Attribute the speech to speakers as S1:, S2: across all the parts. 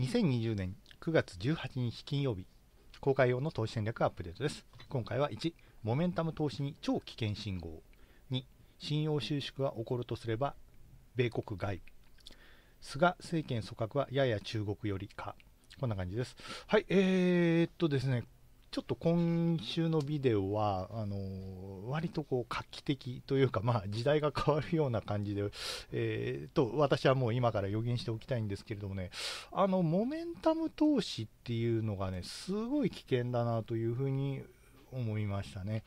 S1: 2020年9月18日金曜日、公開用の投資戦略アップデートです。今回は1、モメンタム投資に超危険信号。2、信用収縮が起こるとすれば、米国外。菅政権組閣はやや中国よりか。こんな感じです。はい、えー、っとですね、ちょっと今週のビデオは、あのー、割とこう画期的というか、まあ、時代が変わるような感じで、えー、と、私はもう今から予言しておきたいんですけれどもね、あの、モメンタム投資っていうのがね、すごい危険だなというふうに思いましたね。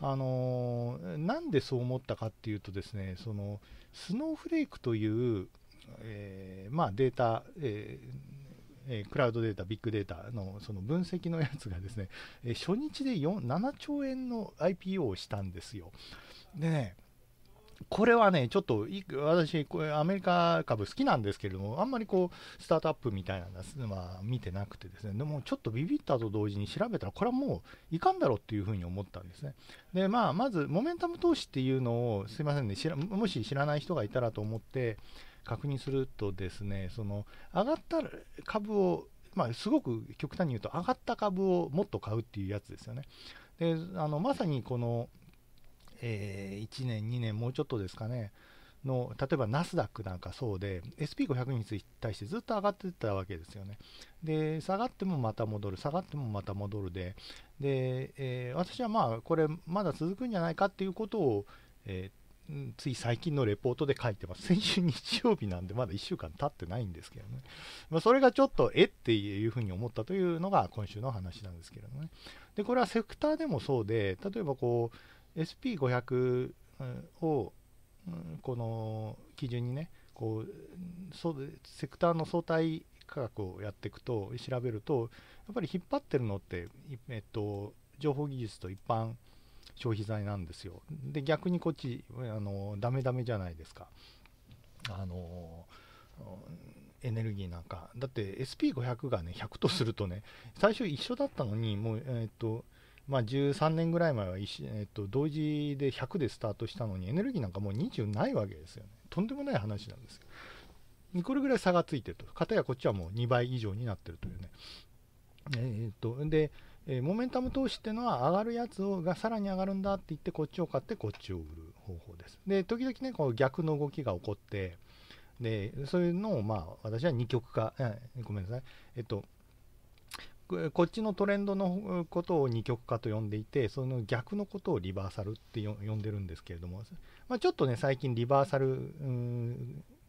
S1: あのー、なんでそう思ったかっていうとですね、その、スノーフレークという、えー、まあ、データ、えーえー、クラウドデータ、ビッグデータのその分析のやつがですね、えー、初日で4 7兆円の IPO をしたんですよ。でね、これはね、ちょっと私、これアメリカ株好きなんですけれども、あんまりこう、スタートアップみたいなのまあ、見てなくてですね、でもちょっとビビったと同時に調べたら、これはもういかんだろうっていうふうに思ったんですね。で、まあ、まず、モメンタム投資っていうのを、すいませんね、しらもし知らない人がいたらと思って、確認するとですね、その上がった株を、まあ、すごく極端に言うと、上がった株をもっと買うっていうやつですよね。であのまさにこの、えー、1年、2年、もうちょっとですかね、の例えばナスダックなんかそうで SP500 に対してずっと上がってたわけですよねで下がってもまた戻る下がってもまた戻るでで、えー、私はまあこれまだ続くんじゃないかっていうことを、えつい最近のレポートで書いてます。先週日曜日なんで、まだ1週間経ってないんですけどね。まあ、それがちょっと、えっていうふうに思ったというのが今週の話なんですけどね。で、これはセクターでもそうで、例えばこう、SP500 を、この基準にね、こうセクターの相対価格をやっていくと調べるとやっぱり引っ張ってるのって、えっと、情報技術と一般消費財なんですよで逆にこっちあのダメダメじゃないですかあのエネルギーなんかだって SP500 がね100とするとね最初一緒だったのにもうえっ、とまあ、13年ぐらい前は、えっと、同時で100でスタートしたのにエネルギーなんかもう20ないわけですよね。とんでもない話なんですよ。これぐらい差がついてると。かたやこっちはもう2倍以上になってるというね。えー、っと、で、えー、モメンタム投資っていうのは上がるやつをがさらに上がるんだって言ってこっちを買ってこっちを売る方法です。で、時々ね、こう逆の動きが起こって、で、そういうのをまあ私は二極化、えー、ごめんなさい。えっと、こっちのトレンドのことを二極化と呼んでいて、その逆のことをリバーサルって呼んでるんですけれども、まあ、ちょっとね、最近リバーサル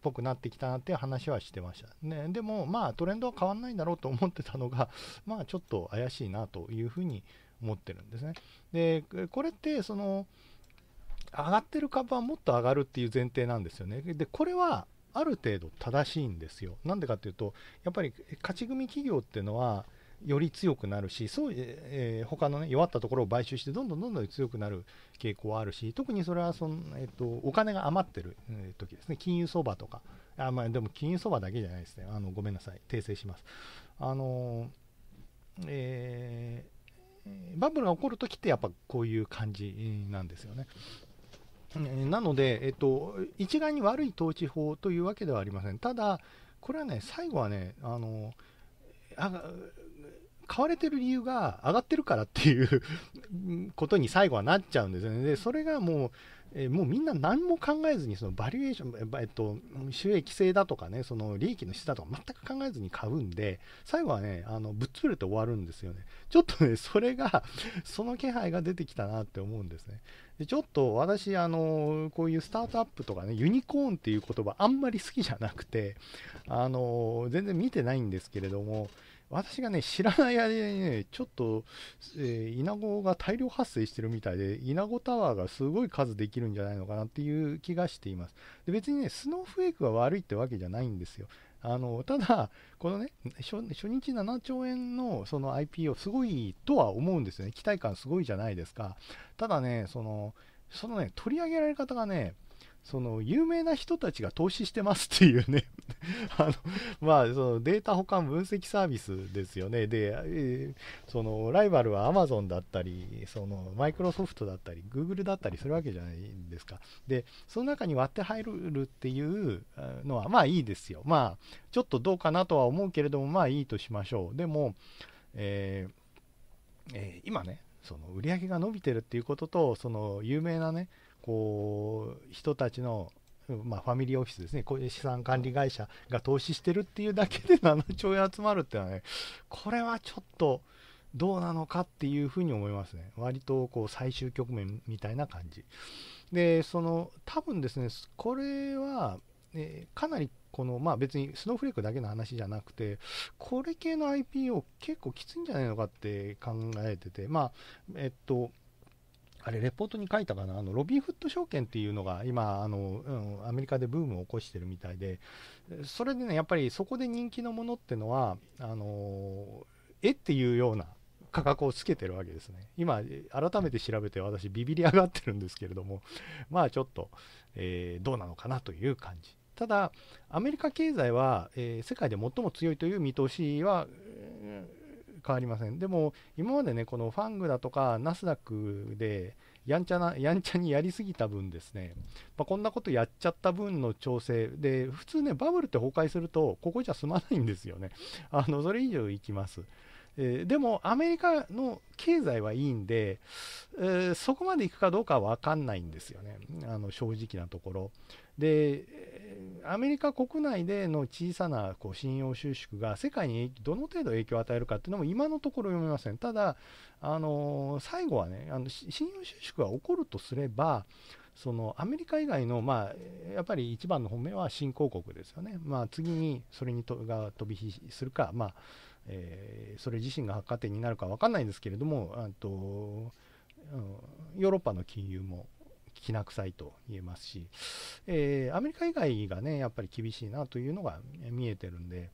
S1: ぽくなってきたなっていう話はしてました。ね、でも、まあトレンドは変わんないんだろうと思ってたのが、まあちょっと怪しいなというふうに思ってるんですね。で、これってその、上がってる株はもっと上がるっていう前提なんですよね。で、これはある程度正しいんですよ。なんでかっていうと、やっぱり勝ち組企業っていうのは、より強くなるし、そう、えー、他のね、弱ったところを買収して、どんどんどんどん強くなる傾向はあるし、特にそれはその、えっと、お金が余ってる、時ですね、金融相場とか、あまあ、でも金融相場だけじゃないですね、あのごめんなさい、訂正します。あのえー、バブルが起こるときってやっぱこういう感じなんですよね。なので、えっと、一概に悪い統治法というわけではありません。ただ、これはね、最後はね、あのあ買われてる理由が上がってるからっていうことに最後はなっちゃうんですよね。で、それがもう、えもうみんな何も考えずにそのバリエーション、えっと、収益性だとかねその利益の質だとか全く考えずに買うんで最後はねあのぶっつぶれて終わるんですよねちょっとね それがその気配が出てきたなって思うんですねでちょっと私あのこういうスタートアップとかねユニコーンっていう言葉あんまり好きじゃなくてあの全然見てないんですけれども私がね、知らない間にね、ちょっと、えー、イナゴが大量発生してるみたいで、イナゴタワーがすごい数できるんじゃないのかなっていう気がしています。で別にね、スノーフレークが悪いってわけじゃないんですよ。あのただ、このね初、初日7兆円のその IPO、すごいとは思うんですよね。期待感すごいじゃないですか。ただね、その、そのね、取り上げられ方がね、その有名な人たちが投資してますっていうね あのまあそのデータ保管分析サービスですよねで、えー、そのライバルはアマゾンだったりそのマイクロソフトだったりグーグルだったりするわけじゃないですかでその中に割って入るっていうのはまあいいですよまあちょっとどうかなとは思うけれどもまあいいとしましょうでも、えーえー、今ねその売り上げが伸びてるっていうこととその有名なねこう人たちの、まあ、ファミリーオフィスですねこういう資産管理会社が投資してるっていうだけで7兆円集まるっていうのはねこれはちょっとどうなのかっていうふうに思いますね割とこう最終局面みたいな感じでその多分ですねこれは、えかなりこのまあ別にスノーフレークだけの話じゃなくてこれ系の IPO 結構きついんじゃないのかって考えててまあえっとあれ、レポートに書いたかな、あのロビンフット証券っていうのが今あの、うん、アメリカでブームを起こしてるみたいで、それでね、やっぱりそこで人気のものってのは、あのえっていうような価格をつけてるわけですね。今、改めて調べて私、ビビり上がってるんですけれども、まあちょっと、えー、どうなのかなという感じ。ただ、アメリカ経済は、えー、世界で最も強いという見通しは、変わりません。でも、今までね、このファングだとか、ナスダックで、やんちゃな、やんちゃにやりすぎた分ですね、まあ、こんなことやっちゃった分の調整で、普通ね、バブルって崩壊すると、ここじゃ済まないんですよね。あの、それ以上いきます。えー、でも、アメリカの経済はいいんで、えー、そこまでいくかどうかはわかんないんですよね。あの、正直なところ。で、アメリカ国内での小さなこう信用収縮が世界にどの程度影響を与えるかっていうのも今のところ読めません。ただ、あの最後はね、あの信用収縮が起こるとすれば、そのアメリカ以外の、まあ、やっぱり一番の本命は新興国ですよね。まあ、次にそれにとが飛び火するか、まあえー、それ自身が発火点になるか分かんないんですけれども、あとヨーロッパの金融もきな臭いと言えますし、えー、アメリカ以外がね、やっぱり厳しいなというのが見えてるんで、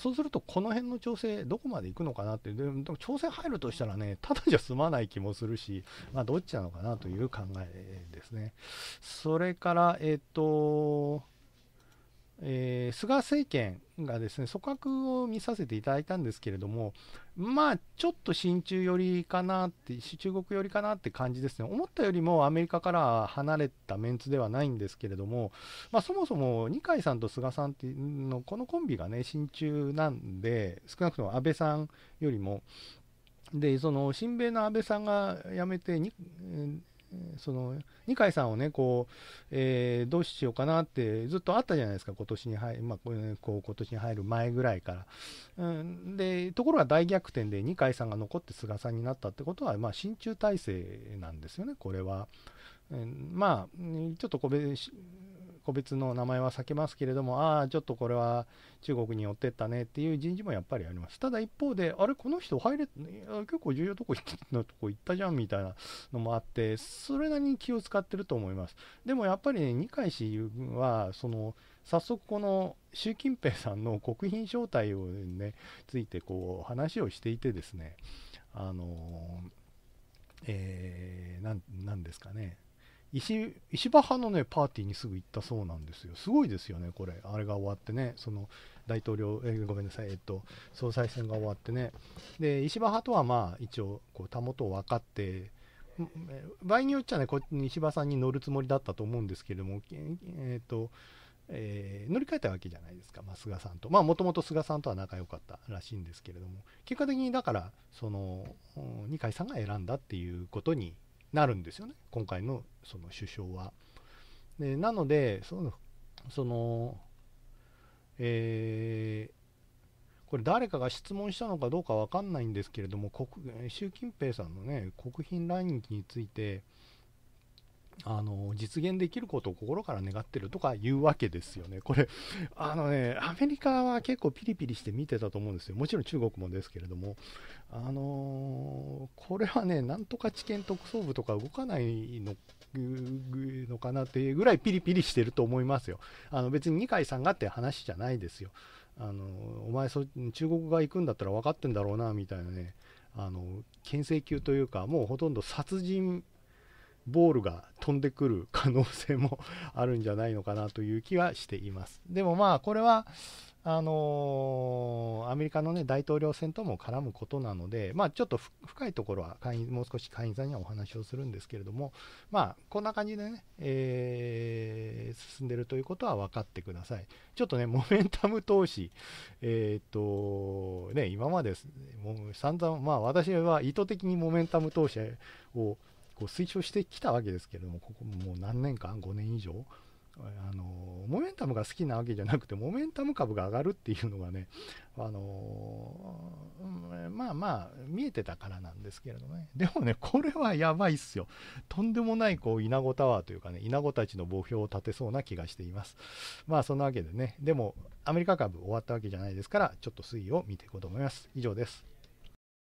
S1: そうすると、この辺の調整、どこまで行くのかなって、でも調整入るとしたらね、ただじゃ済まない気もするし、まあ、どっちなのかなという考えですね。それから、えっ、ー、と、えー、菅政権がですね組閣を見させていただいたんですけれども、まあ、ちょっと親中寄りかなって、中国寄りかなって感じですね、思ったよりもアメリカから離れたメンツではないんですけれども、まあ、そもそも二階さんと菅さんっての、このコンビがね、親中なんで、少なくとも安倍さんよりも、でその親米の安倍さんが辞めて、その二階さんをねこう、えー、どうしようかなってずっとあったじゃないですか今年に入、まあ、こう今年に入る前ぐらいから、うん、でところが大逆転で二階さんが残って菅さんになったってことは、まあ、親中体制なんですよねこれは、うん、まあちょっと個別の名前は避けますけれども、ああ、ちょっとこれは中国に寄ってったねっていう人事もやっぱりあります。ただ一方で、あれ、この人入れ、結構重要とこ行ったとこ行ったじゃんみたいなのもあって、それなりに気を使ってると思います。でもやっぱりね、二階氏は、その、早速この習近平さんの国賓招待をね、ついてこう話をしていてですね、あのー、えー、なんですかね、石石破派のねパーティーにすぐ行ったそうなんですよ、すごいですよね、これ、あれが終わってね、その大統領、えー、ごめんなさい、えっと、総裁選が終わってね、で石破派とはまあ一応こう、たもと分かって、場合によっちゃね、こ石破さんに乗るつもりだったと思うんですけれども、えっ、と、えー、乗り換えたわけじゃないですか、まあ、菅さんと。まあ、もともと菅さんとは仲良かったらしいんですけれども、結果的にだから、その、二階さんが選んだっていうことになるんですよね今回のその首相は。でなのでそのその、えー、これ誰かが質問したのかどうかわかんないんですけれども国習近平さんのね国賓来日についてあの実現できることを心から願ってるとかいうわけですよね。これ、あのね、アメリカは結構ピリピリして見てたと思うんですよ。もちろん中国もですけれども、あのー、これはね、なんとか地検特捜部とか動かないののかなっていうぐらいピリピリしてると思いますよ。あの別に二階さんがって話じゃないですよ。あのお前そ、中国が行くんだったら分かってんだろうなみたいなね、あの牽制級というか、もうほとんど殺人ボールが飛んでくる可能性もあるんじゃないのかなという気はしています。でもまあこれはあのー、アメリカの、ね、大統領選とも絡むことなので、まあ、ちょっと深いところは会員もう少し会員さんにはお話をするんですけれども、まあ、こんな感じでね、えー、進んでるということは分かってください。ちょっとね、モメンタム投資、えー、っとね、今までもう散々、まあ、私は意図的にモメンタム投資をこう推奨してきたわけですけれども、ここもう何年間、5年以上、あのモメンタムが好きなわけじゃなくて、モメンタム株が上がるっていうのがね、あのまあまあ、見えてたからなんですけれどもね、でもね、これはやばいっすよ、とんでもないこう稲子タワーというかね、稲子たちの墓標を立てそうな気がしています。まあ、そんなわけでね、でも、アメリカ株終わったわけじゃないですから、ちょっと推移を見ていこうと思います。以上です。